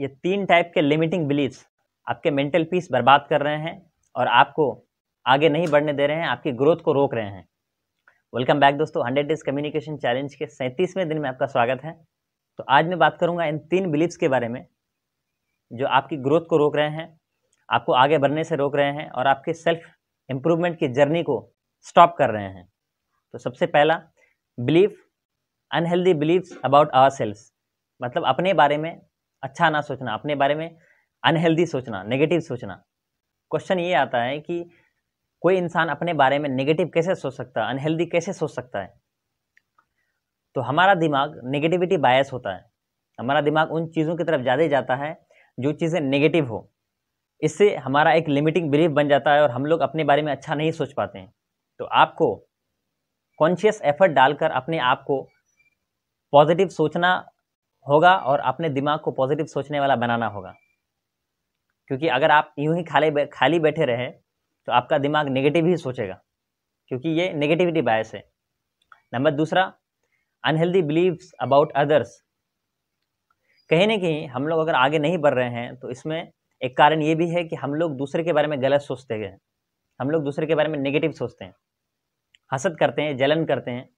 ये तीन टाइप के लिमिटिंग बिलीव्स आपके मेंटल पीस बर्बाद कर रहे हैं और आपको आगे नहीं बढ़ने दे रहे हैं आपकी ग्रोथ को रोक रहे हैं वेलकम बैक दोस्तों हंड्रेड डेज कम्युनिकेशन चैलेंज के सैंतीसवें दिन में आपका स्वागत है तो आज मैं बात करूंगा इन तीन बिलीव्स के बारे में जो आपकी ग्रोथ को रोक रहे हैं आपको आगे बढ़ने से रोक रहे हैं और आपके सेल्फ इम्प्रूवमेंट की जर्नी को स्टॉप कर रहे हैं तो सबसे पहला belief unhealthy beliefs about ourselves मतलब अपने बारे में अच्छा ना सोचना अपने बारे में अनहेल्दी सोचना नेगेटिव सोचना क्वेश्चन ये आता है कि कोई इंसान अपने बारे में नेगेटिव कैसे सोच सकता है अनहेल्दी कैसे सोच सकता है तो हमारा दिमाग नेगेटिविटी बायस होता है हमारा दिमाग उन चीज़ों की तरफ ज़्यादा जाता है जो चीज़ें नेगेटिव हो इससे हमारा एक लिमिटिंग बिलीफ बन जाता है और हम लोग अपने बारे में अच्छा नहीं सोच पाते हैं तो आपको कॉन्शियस एफर्ट डालकर अपने आप को पॉजिटिव सोचना होगा और अपने दिमाग को पॉजिटिव सोचने वाला बनाना होगा क्योंकि अगर आप यूं ही खाली खाली बैठे रहे तो आपका दिमाग नेगेटिव ही सोचेगा क्योंकि ये नेगेटिविटी बायस है नंबर दूसरा अनहेल्दी बिलीव्स अबाउट अदर्स कहीं ना कहीं हम लोग अगर आगे नहीं बढ़ रहे हैं तो इसमें एक कारण ये भी है कि हम लोग दूसरे के बारे में गलत सोचते हैं हम लोग दूसरे के बारे में नेगेटिव सोचते हैं हसद करते हैं जलन करते हैं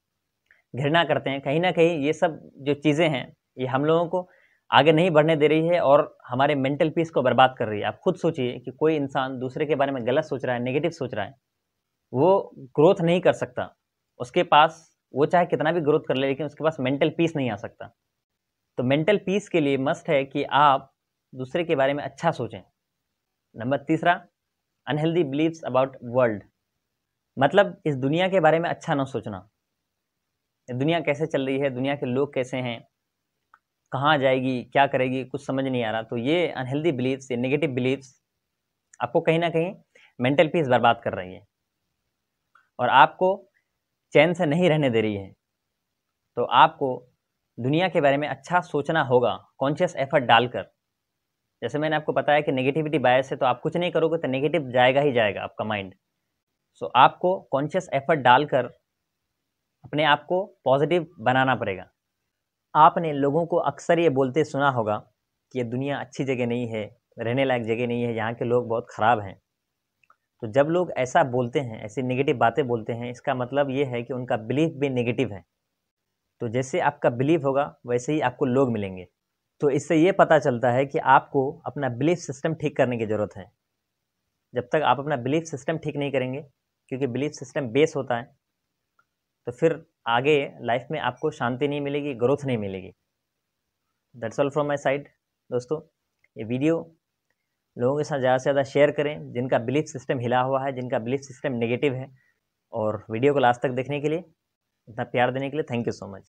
घृणा करते हैं कहीं ना कहीं ये सब जो चीज़ें हैं ये हम लोगों को आगे नहीं बढ़ने दे रही है और हमारे मेंटल पीस को बर्बाद कर रही है आप खुद सोचिए कि कोई इंसान दूसरे के बारे में गलत सोच रहा है नेगेटिव सोच रहा है वो ग्रोथ नहीं कर सकता उसके पास वो चाहे कितना भी ग्रोथ कर ले लेकिन उसके पास मेंटल पीस नहीं आ सकता तो मेंटल पीस के लिए मस्ट है कि आप दूसरे के बारे में अच्छा सोचें नंबर तीसरा अनहेल्दी बिलीव्स अबाउट वर्ल्ड मतलब इस दुनिया के बारे में अच्छा ना सोचना दुनिया कैसे चल रही है दुनिया के लोग कैसे हैं कहाँ जाएगी क्या करेगी कुछ समझ नहीं आ रहा तो ये अनहेल्दी बिलीव्स ये नेगेटिव बिलीव्स आपको कहीं ना कहीं मेंटल पीस बर्बाद कर रही है और आपको चैन से नहीं रहने दे रही है तो आपको दुनिया के बारे में अच्छा सोचना होगा कॉन्शियस एफर्ट डालकर जैसे मैंने आपको बताया कि नेगेटिविटी बायस है तो आप कुछ नहीं करोगे तो नेगेटिव जाएगा ही जाएगा आपका माइंड सो आपको कॉन्शियस एफर्ट डालकर अपने आप को पॉजिटिव बनाना पड़ेगा आपने लोगों को अक्सर ये बोलते सुना होगा कि ये दुनिया अच्छी जगह नहीं है रहने लायक जगह नहीं है यहाँ के लोग बहुत ख़राब हैं तो जब लोग ऐसा बोलते हैं ऐसी नेगेटिव बातें बोलते हैं इसका मतलब ये है कि उनका बिलीफ भी नेगेटिव है तो जैसे आपका बिलीफ होगा वैसे ही आपको लोग मिलेंगे तो इससे ये पता चलता है कि आपको अपना बिलीफ सिस्टम ठीक करने की ज़रूरत है जब तक आप अपना बिलीफ सिस्टम ठीक नहीं करेंगे क्योंकि बिलीफ सिस्टम बेस होता है तो फिर आगे लाइफ में आपको शांति नहीं मिलेगी ग्रोथ नहीं मिलेगी that's all from my side दोस्तों ये वीडियो लोगों के साथ ज़्यादा से ज़्यादा शेयर करें जिनका बिलीफ सिस्टम हिला हुआ है जिनका बिलीफ सिस्टम नेगेटिव है और वीडियो को लास्ट तक देखने के लिए इतना प्यार देने के लिए थैंक यू सो मच